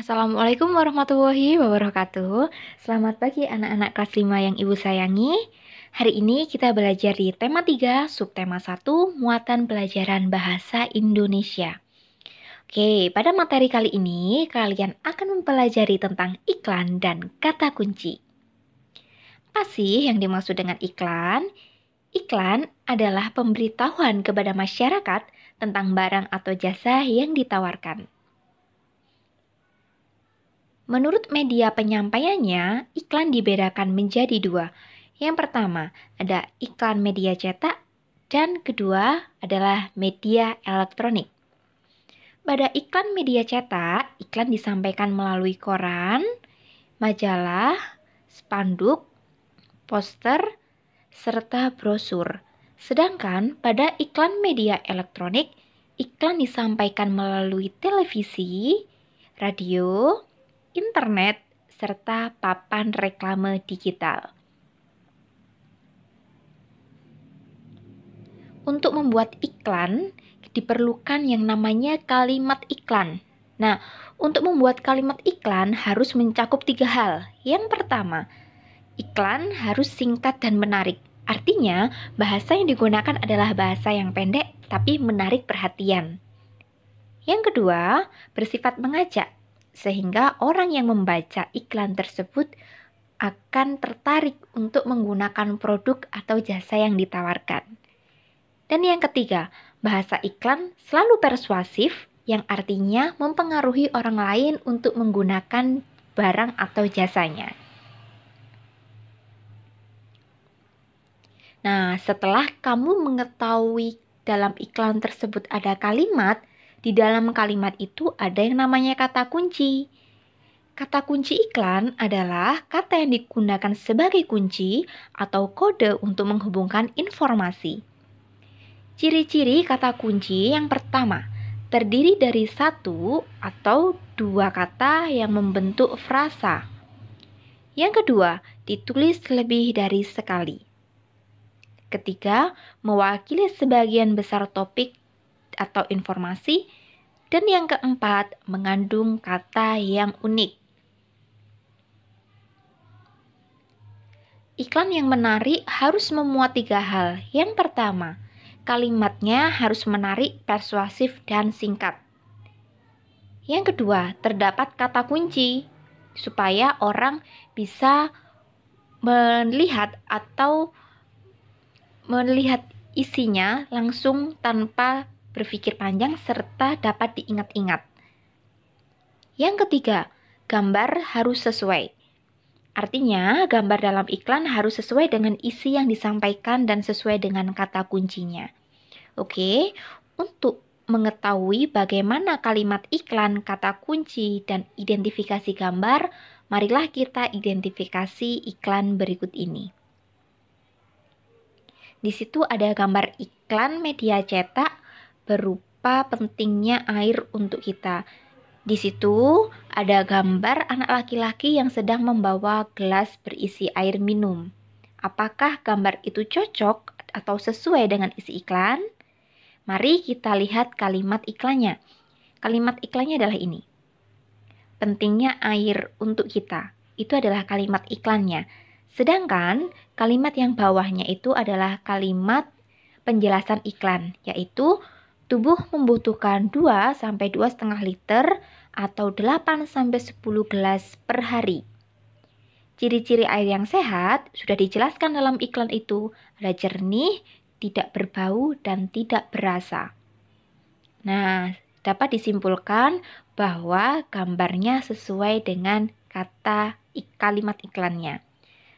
Assalamualaikum warahmatullahi wabarakatuh. Selamat pagi anak-anak kelas 5 yang Ibu sayangi. Hari ini kita belajar di tema 3, subtema 1, muatan pelajaran bahasa Indonesia. Oke, pada materi kali ini kalian akan mempelajari tentang iklan dan kata kunci. Apa sih yang dimaksud dengan iklan? Iklan adalah pemberitahuan kepada masyarakat tentang barang atau jasa yang ditawarkan. Menurut media penyampaiannya, iklan dibedakan menjadi dua. Yang pertama, ada iklan media cetak, dan kedua adalah media elektronik. Pada iklan media cetak, iklan disampaikan melalui koran, majalah, spanduk, poster, serta brosur. Sedangkan pada iklan media elektronik, iklan disampaikan melalui televisi, radio, internet, serta papan reklame digital. Untuk membuat iklan, diperlukan yang namanya kalimat iklan. Nah, untuk membuat kalimat iklan harus mencakup tiga hal. Yang pertama, iklan harus singkat dan menarik. Artinya, bahasa yang digunakan adalah bahasa yang pendek tapi menarik perhatian. Yang kedua, bersifat mengajak sehingga orang yang membaca iklan tersebut akan tertarik untuk menggunakan produk atau jasa yang ditawarkan. Dan yang ketiga, bahasa iklan selalu persuasif, yang artinya mempengaruhi orang lain untuk menggunakan barang atau jasanya. Nah, setelah kamu mengetahui dalam iklan tersebut ada kalimat di dalam kalimat itu ada yang namanya kata kunci. Kata kunci iklan adalah kata yang digunakan sebagai kunci atau kode untuk menghubungkan informasi. Ciri-ciri kata kunci yang pertama terdiri dari satu atau dua kata yang membentuk frasa. Yang kedua, ditulis lebih dari sekali. Ketiga, mewakili sebagian besar topik atau informasi. Dan yang keempat, mengandung kata yang unik. Iklan yang menarik harus memuat tiga hal. Yang pertama, kalimatnya harus menarik, persuasif, dan singkat. Yang kedua, terdapat kata kunci supaya orang bisa melihat atau melihat isinya langsung tanpa berpikir panjang, serta dapat diingat-ingat. Yang ketiga, gambar harus sesuai. Artinya, gambar dalam iklan harus sesuai dengan isi yang disampaikan dan sesuai dengan kata kuncinya. Oke, untuk mengetahui bagaimana kalimat iklan, kata kunci, dan identifikasi gambar, marilah kita identifikasi iklan berikut ini. Di situ ada gambar iklan media cetak, berupa pentingnya air untuk kita. Di situ ada gambar anak laki-laki yang sedang membawa gelas berisi air minum. Apakah gambar itu cocok atau sesuai dengan isi iklan? Mari kita lihat kalimat iklannya. Kalimat iklannya adalah ini. Pentingnya air untuk kita. Itu adalah kalimat iklannya. Sedangkan kalimat yang bawahnya itu adalah kalimat penjelasan iklan, yaitu Tubuh membutuhkan 2 sampai 2,5 liter atau 8 sampai 10 gelas per hari. Ciri-ciri air yang sehat sudah dijelaskan dalam iklan itu, ada jernih, tidak berbau dan tidak berasa. Nah, dapat disimpulkan bahwa gambarnya sesuai dengan kata kalimat iklannya.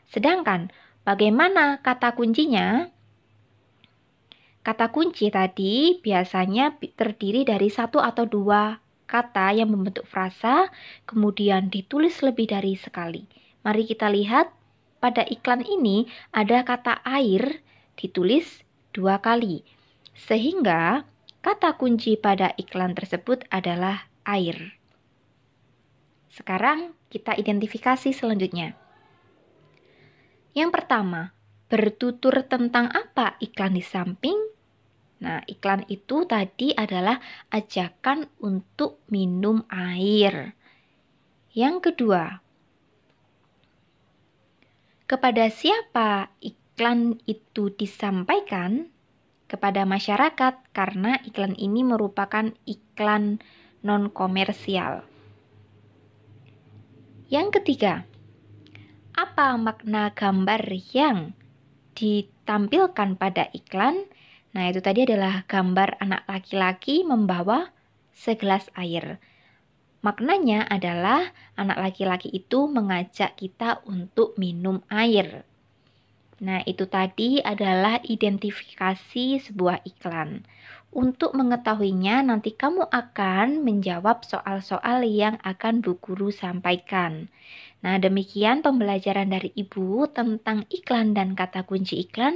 Sedangkan bagaimana kata kuncinya? Kata kunci tadi biasanya terdiri dari satu atau dua kata yang membentuk frasa, kemudian ditulis lebih dari sekali. Mari kita lihat, pada iklan ini ada kata air ditulis dua kali, sehingga kata kunci pada iklan tersebut adalah air. Sekarang kita identifikasi selanjutnya. Yang pertama, bertutur tentang apa iklan di samping Nah, iklan itu tadi adalah ajakan untuk minum air. Yang kedua, kepada siapa iklan itu disampaikan? Kepada masyarakat, karena iklan ini merupakan iklan non-komersial. Yang ketiga, apa makna gambar yang ditampilkan pada iklan? Nah, itu tadi adalah gambar anak laki-laki membawa segelas air. Maknanya adalah anak laki-laki itu mengajak kita untuk minum air. Nah, itu tadi adalah identifikasi sebuah iklan. Untuk mengetahuinya, nanti kamu akan menjawab soal-soal yang akan Bu Guru sampaikan. Nah, demikian pembelajaran dari Ibu tentang iklan dan kata kunci iklan.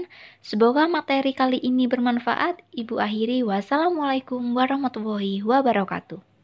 Semoga materi kali ini bermanfaat. Ibu akhiri, wassalamualaikum warahmatullahi wabarakatuh.